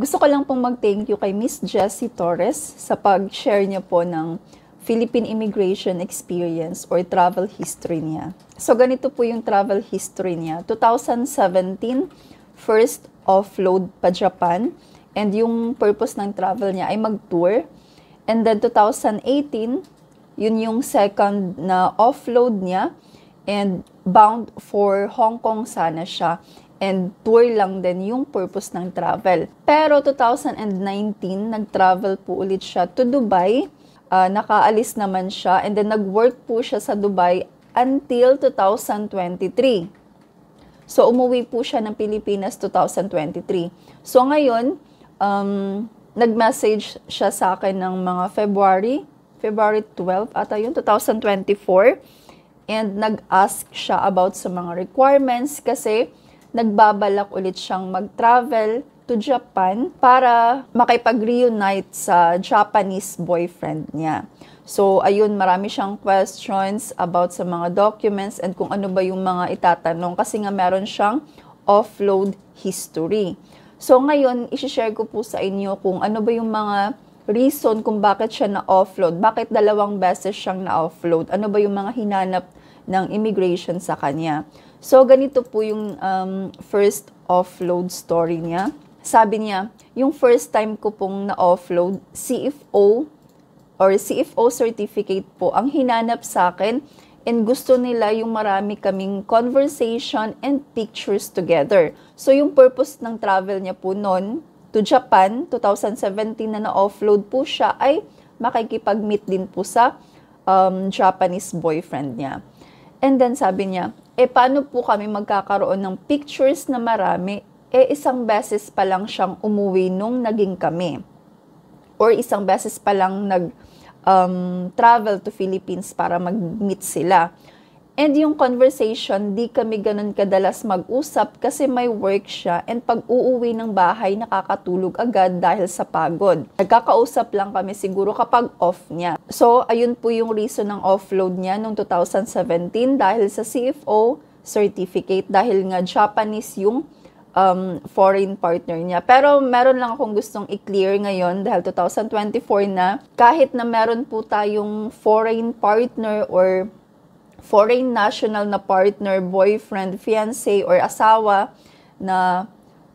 Gusto ko lang pong mag-thank you kay Miss Jessie Torres sa pag-share niya po ng Philippine immigration experience or travel history niya. So ganito po yung travel history niya. 2017, first offload pa Japan and yung purpose ng travel niya ay mag-tour. And then 2018, yun yung second na offload niya and bound for Hong Kong sana siya and tour lang din yung purpose ng travel. Pero 2019, nag-travel po ulit siya to Dubai. Uh, nakaalis naman siya and then nag-work po siya sa Dubai until 2023. So, umuwi po siya ng Pilipinas 2023. So, ngayon, um, nag-message siya sa akin ng mga February, February 12 ata yun, 2024. And nag-ask siya about sa mga requirements kasi nagbabalak ulit siyang mag-travel to Japan para makipag-reunite sa Japanese boyfriend niya. So, ayun, marami siyang questions about sa mga documents and kung ano ba yung mga itatanong kasi nga meron siyang offload history. So, ngayon, isishare ko po sa inyo kung ano ba yung mga reason kung bakit siya na-offload, bakit dalawang beses siyang na-offload, ano ba yung mga hinanap ng immigration sa kanya. So, ganito po yung um, first offload story niya. Sabi niya, yung first time ko pong na-offload, CFO or CFO certificate po ang hinanap sa akin and gusto nila yung marami kaming conversation and pictures together. So yung purpose ng travel niya po noon to Japan 2017 na na-offload po siya ay makikipag-meet din po sa um, Japanese boyfriend niya. And then sabi niya, eh paano po kami magkakaroon ng pictures na marami? Eh isang beses pa lang siyang umuwi nung naging kami. Or isang beses pa lang nag um, travel to Philippines para mag-meet sila. And yung conversation, di kami ganun kadalas mag-usap kasi may work siya and pag uuwi ng bahay, nakakatulog agad dahil sa pagod. Nagkakausap lang kami siguro kapag off niya. So, ayun po yung reason ng offload niya noong 2017 dahil sa CFO certificate dahil nga Japanese yung um, foreign partner niya. Pero meron lang akong gustong i-clear ngayon dahil 2024 na, kahit na meron po tayong foreign partner or foreign national na partner, boyfriend, fiancé, or asawa na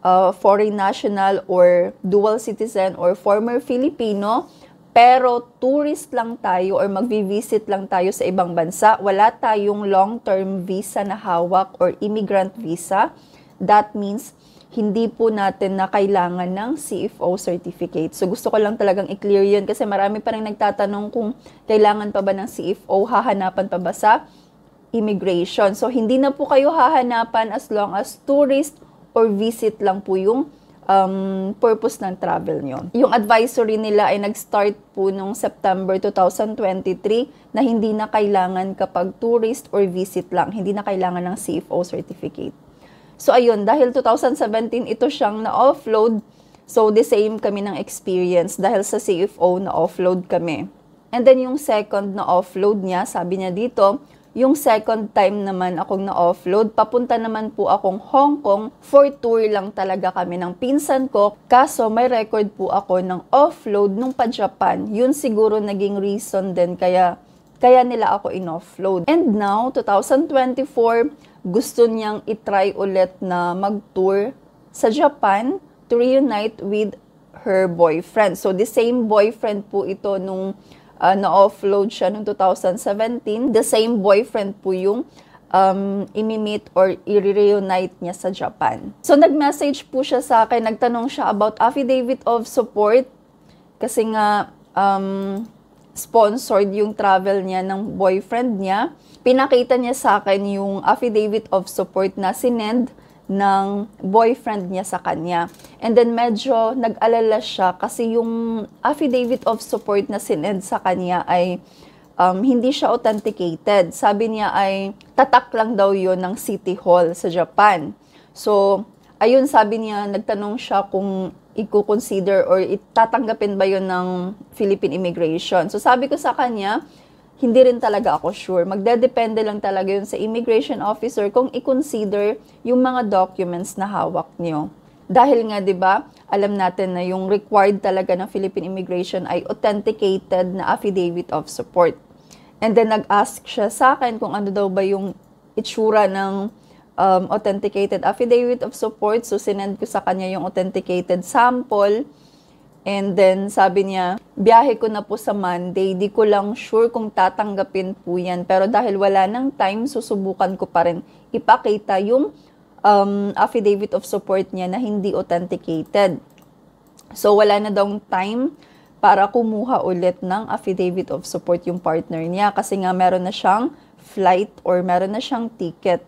uh, foreign national or dual citizen or former Filipino, pero tourist lang tayo or magvi-visit lang tayo sa ibang bansa, wala tayong long-term visa na hawak or immigrant visa. That means hindi po natin na kailangan ng CFO certificate. So gusto ko lang talagang i-clear yun kasi marami pa rin nagtatanong kung kailangan pa ba ng CFO, hahanapan pa ba sa immigration. So hindi na po kayo hahanapan as long as tourist or visit lang po yung um, purpose ng travel nyo. Yung advisory nila ay nag-start po nung September 2023 na hindi na kailangan kapag tourist or visit lang, hindi na kailangan ng CFO certificate. So ayun, dahil 2017 ito siyang na-offload, so the same kami ng experience dahil sa CFO na-offload kami. And then yung second na-offload niya, sabi niya dito, yung second time naman akong na-offload, papunta naman po akong Hong Kong for tour lang talaga kami ng pinsan ko. Kaso may record po ako ng offload nung pa-Japan. Yun siguro naging reason din kaya kaya nila ako in-offload. And now, 2024, gusto niyang itry ulit na mag-tour sa Japan to reunite with her boyfriend. So, the same boyfriend po ito nung uh, na-offload siya noong 2017. The same boyfriend po yung um, imi-meet or i-reunite niya sa Japan. So, nag-message po siya sa akin, nagtanong siya about affidavit of support kasi nga um, sponsored yung travel niya ng boyfriend niya. Pinakita niya sa akin yung affidavit of support na sinend ng boyfriend niya sa kanya. And then medyo nag-alala siya kasi yung affidavit of support na sinend sa kanya ay um, hindi siya authenticated. Sabi niya ay tatak lang daw yon ng City Hall sa Japan. So, ayun sabi niya, nagtanong siya kung i-consider or itatanggapin ba yun ng Philippine Immigration. So sabi ko sa kanya, hindi rin talaga ako sure. Magdedepende lang talaga yun sa immigration officer kung i-consider yung mga documents na hawak niyo. Dahil nga 'di ba, alam natin na yung required talaga ng Philippine Immigration ay authenticated na affidavit of support. And then nag-ask siya sa akin kung ano daw ba yung itsura ng um, authenticated affidavit of support. So, sinend ko sa kanya yung authenticated sample. And then, sabi niya, biyahe ko na po sa Monday. Di ko lang sure kung tatanggapin po yan. Pero dahil wala nang time, susubukan ko pa rin ipakita yung um, affidavit of support niya na hindi authenticated. So, wala na daw time para kumuha ulit ng affidavit of support yung partner niya kasi nga meron na siyang flight or meron na siyang ticket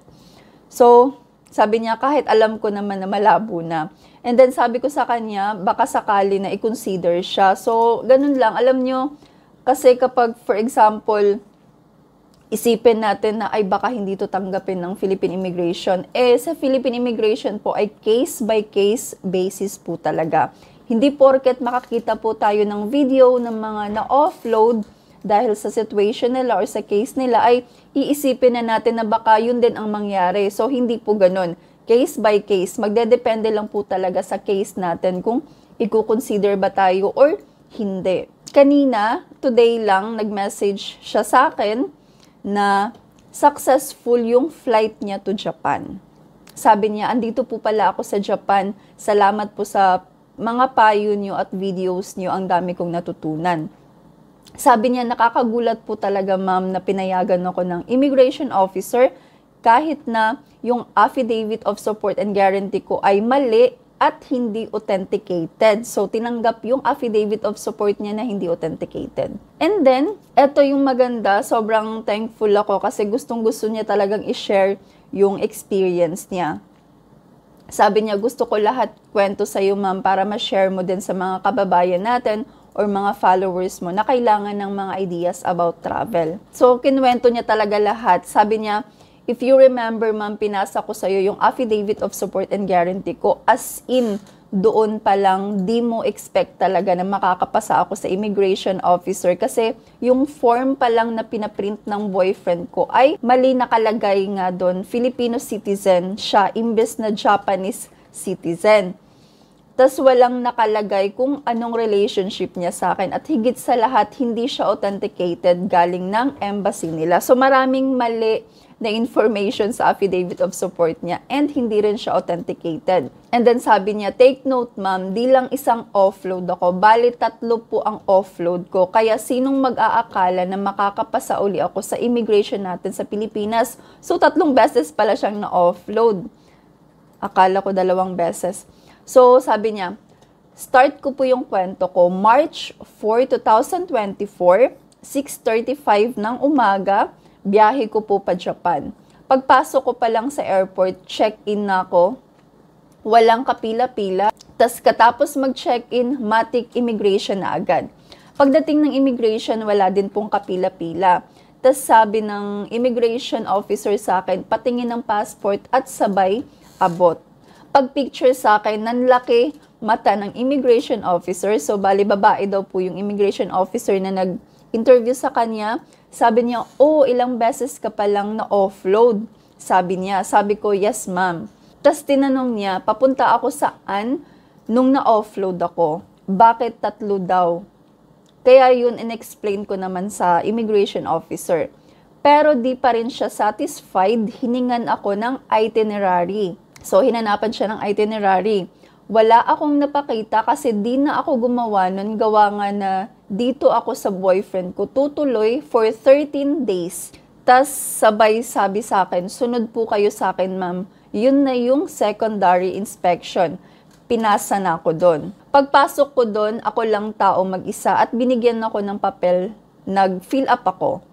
So, sabi niya, kahit alam ko naman na malabo na. And then sabi ko sa kanya, baka sakali na i-consider siya. So, ganun lang. Alam nyo, kasi kapag, for example, isipin natin na ay baka hindi to tanggapin ng Philippine Immigration. Eh, sa Philippine Immigration po ay case-by-case basis po talaga. Hindi porket makakita po tayo ng video ng mga na-offload, dahil sa situation nila or sa case nila ay iisipin na natin na baka yun din ang mangyari. So, hindi po ganun. Case by case, magdedepende lang po talaga sa case natin kung i-consider ba tayo or hindi. Kanina, today lang, nag-message siya sa akin na successful yung flight niya to Japan. Sabi niya, andito po pala ako sa Japan. Salamat po sa mga payo niyo at videos niyo. Ang dami kong natutunan. Sabi niya, nakakagulat po talaga ma'am na pinayagan ako ng immigration officer kahit na yung affidavit of support and guarantee ko ay mali at hindi authenticated. So, tinanggap yung affidavit of support niya na hindi authenticated. And then, eto yung maganda, sobrang thankful ako kasi gustong gusto niya talagang i-share yung experience niya. Sabi niya, gusto ko lahat kwento sa'yo ma'am para ma-share mo din sa mga kababayan natin or mga followers mo na kailangan ng mga ideas about travel. So, kinwento niya talaga lahat. Sabi niya, if you remember, ma'am, pinasa ko sa'yo yung affidavit of support and guarantee ko. As in, doon pa lang, di mo expect talaga na makakapasa ako sa immigration officer kasi yung form pa lang na pinaprint ng boyfriend ko ay mali nakalagay nga doon, Filipino citizen siya, imbes na Japanese citizen tas walang nakalagay kung anong relationship niya sa akin. At higit sa lahat, hindi siya authenticated galing ng embassy nila. So maraming mali na information sa affidavit of support niya and hindi rin siya authenticated. And then sabi niya, take note ma'am, di lang isang offload ako, bali tatlo po ang offload ko. Kaya sinong mag-aakala na makakapasa uli ako sa immigration natin sa Pilipinas? So tatlong beses pala siyang na-offload. Akala ko dalawang beses. So, sabi niya, start ko po yung kwento ko March 4, 2024, 6.35 ng umaga, biyahe ko po pa Japan. Pagpasok ko pa lang sa airport, check-in na ako. Walang kapila-pila. Tapos katapos mag-check-in, matik immigration na agad. Pagdating ng immigration, wala din pong kapila-pila. Tapos sabi ng immigration officer sa akin, patingin ng passport at sabay abot pagpicture sa akin ng laki mata ng immigration officer. So, bali babae daw po yung immigration officer na nag-interview sa kanya. Sabi niya, oh, ilang beses ka pa lang na offload. Sabi niya, sabi ko, yes ma'am. Tapos tinanong niya, papunta ako saan nung na-offload ako? Bakit tatlo daw? Kaya yun, inexplain ko naman sa immigration officer. Pero di pa rin siya satisfied, hiningan ako ng itinerary So, hinanapan siya ng itinerary. Wala akong napakita kasi di na ako gumawa nun. Gawa nga na dito ako sa boyfriend ko. Tutuloy for 13 days. Tas sabay sabi sa akin, sunod po kayo sa akin ma'am. Yun na yung secondary inspection. Pinasa na ako doon. Pagpasok ko doon, ako lang tao mag-isa at binigyan ako ng papel. Nag-fill up ako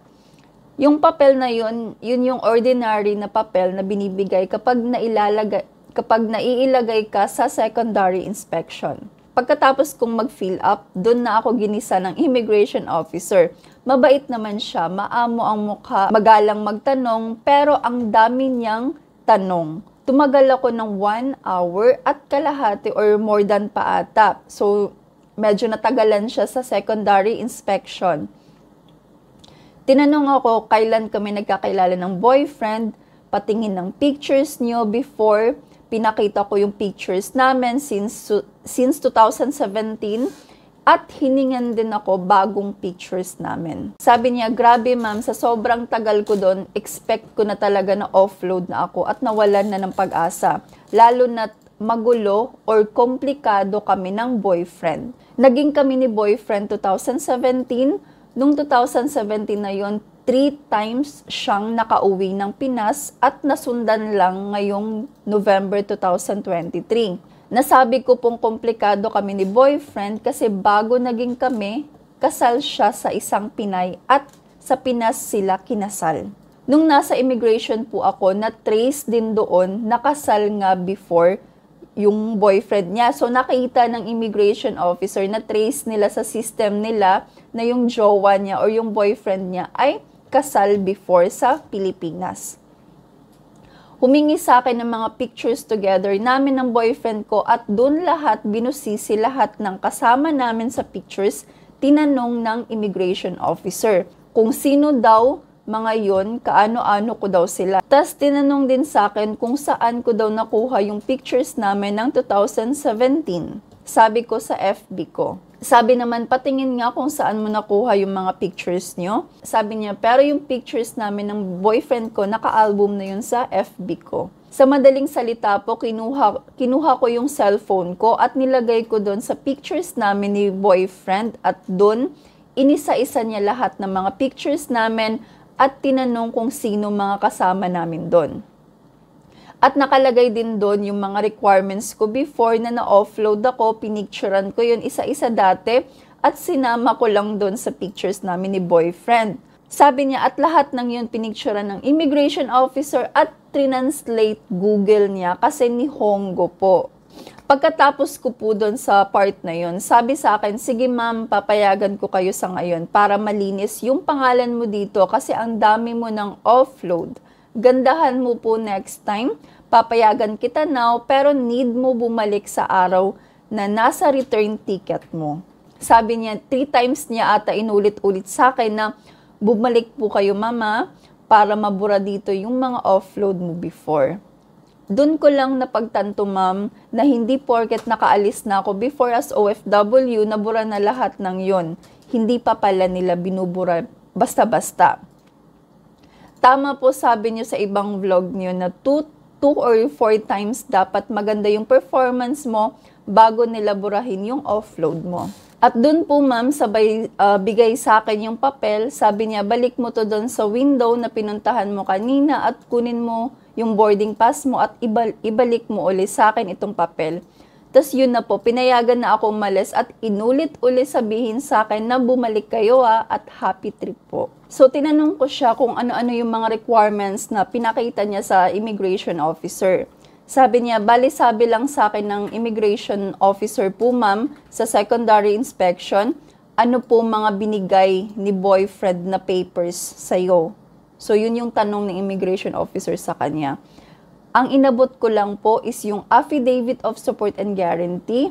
yung papel na yun, yun yung ordinary na papel na binibigay kapag nailalagay kapag naiilagay ka sa secondary inspection. Pagkatapos kong mag-fill up, doon na ako ginisa ng immigration officer. Mabait naman siya, maamo ang mukha, magalang magtanong, pero ang dami niyang tanong. Tumagal ako ng 1 hour at kalahati or more than pa ata. So, medyo natagalan siya sa secondary inspection. Tinanong ako kailan kami nagkakilala ng boyfriend, patingin ng pictures niyo before, pinakita ko yung pictures namin since, since 2017 at hiningan din ako bagong pictures namin. Sabi niya, grabe ma'am, sa sobrang tagal ko doon, expect ko na talaga na offload na ako at nawalan na ng pag-asa. Lalo na magulo or komplikado kami ng boyfriend. Naging kami ni boyfriend 2017, Noong 2017 na yon, three times siyang nakauwi ng Pinas at nasundan lang ngayong November 2023. Nasabi ko pong komplikado kami ni boyfriend kasi bago naging kami, kasal siya sa isang Pinay at sa Pinas sila kinasal. Nung nasa immigration po ako, na-trace din doon, nakasal nga before yung boyfriend niya. So nakita ng immigration officer, na-trace nila sa system nila na yung jowa niya or yung boyfriend niya ay kasal before sa Pilipinas. Humingi sa akin ng mga pictures together namin ng boyfriend ko at doon lahat binusisi lahat ng kasama namin sa pictures tinanong ng immigration officer kung sino daw mga yon, kaano-ano ko daw sila. Tapos tinanong din sa akin kung saan ko daw nakuha yung pictures namin ng 2017. Sabi ko sa FB ko. Sabi naman, patingin nga kung saan mo nakuha yung mga pictures nyo. Sabi niya, pero yung pictures namin ng boyfriend ko, naka-album na yun sa FB ko. Sa madaling salita po, kinuha, kinuha ko yung cellphone ko at nilagay ko doon sa pictures namin ni boyfriend at doon inisa-isa niya lahat ng mga pictures namin at tinanong kung sino mga kasama namin doon. At nakalagay din doon yung mga requirements ko before na na-offload ako, pinicturean ko yun isa-isa dati at sinama ko lang doon sa pictures namin ni boyfriend. Sabi niya at lahat ng yun pinicturean ng immigration officer at trinanslate Google niya kasi ni Hongo po. Pagkatapos ko po doon sa part na yun, sabi sa akin, sige ma'am, papayagan ko kayo sa ngayon para malinis yung pangalan mo dito kasi ang dami mo ng offload gandahan mo po next time, papayagan kita now, pero need mo bumalik sa araw na nasa return ticket mo. Sabi niya, three times niya ata inulit-ulit sa akin na bumalik po kayo mama para mabura dito yung mga offload mo before. Doon ko lang napagtanto ma'am na hindi porket nakaalis na ako before as OFW, nabura na lahat ng yon. Hindi pa pala nila binubura basta-basta. Tama po sabi niyo sa ibang vlog niyo na 2 2 or 4 times dapat maganda yung performance mo bago nila yung offload mo. At dun po ma'am, sabay uh, bigay sa akin yung papel. Sabi niya, balik mo to doon sa window na pinuntahan mo kanina at kunin mo yung boarding pass mo at ibal ibalik mo uli sa akin itong papel. Tapos yun na po, pinayagan na ako umalis at inulit uli sabihin sa akin na bumalik kayo ah, at happy trip po. So tinanong ko siya kung ano-ano yung mga requirements na pinakita niya sa immigration officer. Sabi niya, bali sabi lang sa akin ng immigration officer po ma'am sa secondary inspection, ano po mga binigay ni boyfriend na papers sa iyo? So yun yung tanong ni immigration officer sa kanya. Ang inabot ko lang po is yung affidavit of support and guarantee,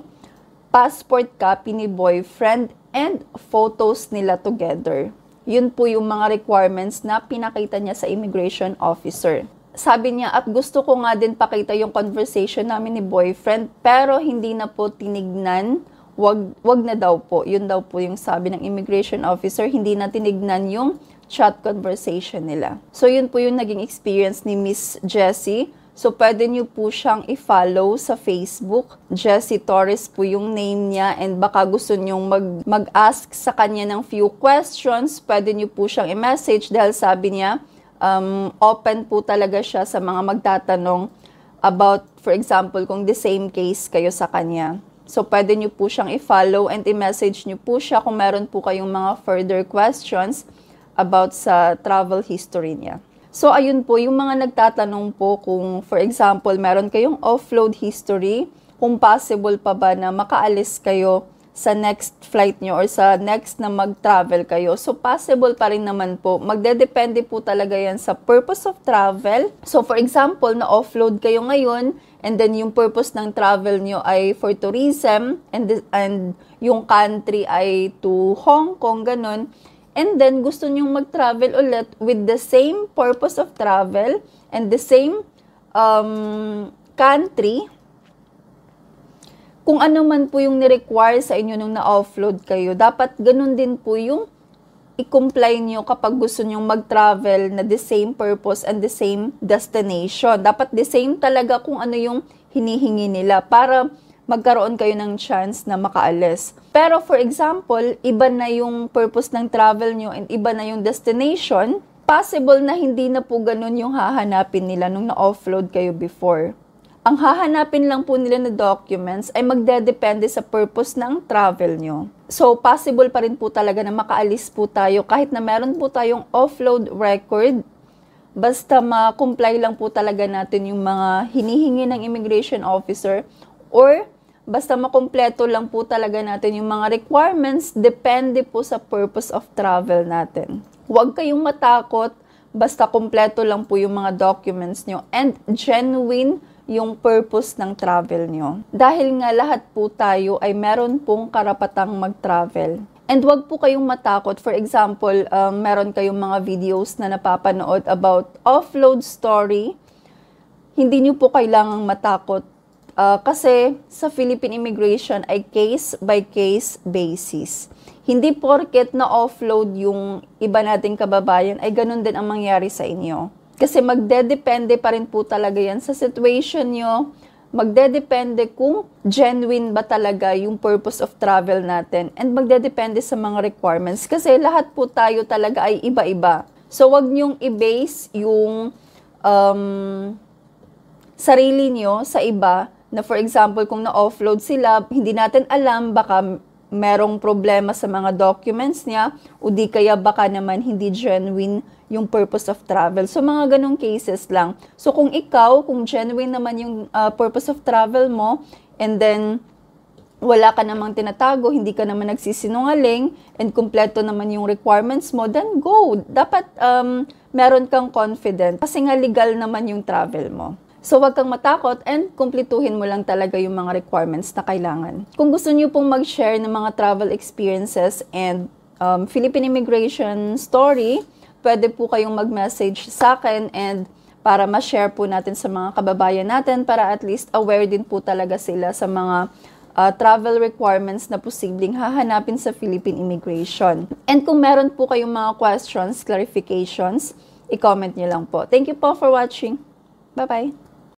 passport copy ni boyfriend, and photos nila together. Yun po yung mga requirements na pinakita niya sa immigration officer. Sabi niya, at gusto ko nga din pakita yung conversation namin ni boyfriend, pero hindi na po tinignan wag wag na daw po. Yun daw po yung sabi ng immigration officer, hindi na tinignan yung chat conversation nila. So yun po yung naging experience ni Miss Jessie So, pwede nyo po siyang i-follow sa Facebook. Jessie Torres po yung name niya and baka gusto nyong mag- mag-ask sa kanya ng few questions, pwede nyo po siyang i-message dahil sabi niya, um, open po talaga siya sa mga magtatanong about, for example, kung the same case kayo sa kanya. So, pwede nyo po siyang i-follow and i-message nyo po siya kung meron po kayong mga further questions about sa travel history niya. So, ayun po, yung mga nagtatanong po kung, for example, meron kayong offload history, kung possible pa ba na makaalis kayo sa next flight nyo or sa next na mag-travel kayo. So, possible pa rin naman po. Magdedepende po talaga yan sa purpose of travel. So, for example, na-offload kayo ngayon and then yung purpose ng travel nyo ay for tourism and, and yung country ay to Hong Kong, ganun And then, gusto nyong mag-travel ulit with the same purpose of travel and the same um, country. Kung ano man po yung ni-require sa inyo nung na-offload kayo, dapat ganun din po yung i-comply nyo kapag gusto nyong mag-travel na the same purpose and the same destination. Dapat the same talaga kung ano yung hinihingi nila para magkaroon kayo ng chance na makaalis. Pero for example, iba na yung purpose ng travel nyo and iba na yung destination, possible na hindi na po ganun yung hahanapin nila nung na-offload kayo before. Ang hahanapin lang po nila na documents ay magdedepende sa purpose ng travel nyo. So, possible pa rin po talaga na makaalis po tayo kahit na meron po tayong offload record basta ma-comply lang po talaga natin yung mga hinihingi ng immigration officer or Basta makumpleto lang po talaga natin yung mga requirements, depende po sa purpose of travel natin. Huwag kayong matakot, basta kumpleto lang po yung mga documents nyo and genuine yung purpose ng travel nyo. Dahil nga lahat po tayo ay meron pong karapatang mag-travel. And wag po kayong matakot. For example, um, meron kayong mga videos na napapanood about offload story. Hindi nyo po kailangang matakot Uh, kasi sa Philippine immigration ay case-by-case basis. Hindi porket na offload yung iba nating kababayan ay ganun din ang mangyari sa inyo. Kasi magdedepende pa rin po talaga yan sa situation nyo. Magdedepende kung genuine ba talaga yung purpose of travel natin. And magdedepende sa mga requirements. Kasi lahat po tayo talaga ay iba-iba. So, wag nyong i-base yung um, sarili nyo sa iba na for example, kung na-offload sila, hindi natin alam, baka merong problema sa mga documents niya o di kaya baka naman hindi genuine yung purpose of travel. So, mga ganong cases lang. So, kung ikaw, kung genuine naman yung uh, purpose of travel mo, and then wala ka namang tinatago, hindi ka naman nagsisinungaling, and kumpleto naman yung requirements mo, then go. Dapat um, meron kang confident. Kasi nga legal naman yung travel mo. So wag kang matakot and kumplituhin mo lang talaga yung mga requirements na kailangan. Kung gusto niyo pong mag-share ng mga travel experiences and um, Philippine immigration story, pwede po kayong mag-message sa akin and para ma-share po natin sa mga kababayan natin para at least aware din po talaga sila sa mga uh, travel requirements na posibleng hahanapin sa Philippine immigration. And kung meron po kayong mga questions, clarifications, i-comment niyo lang po. Thank you po for watching. Bye-bye!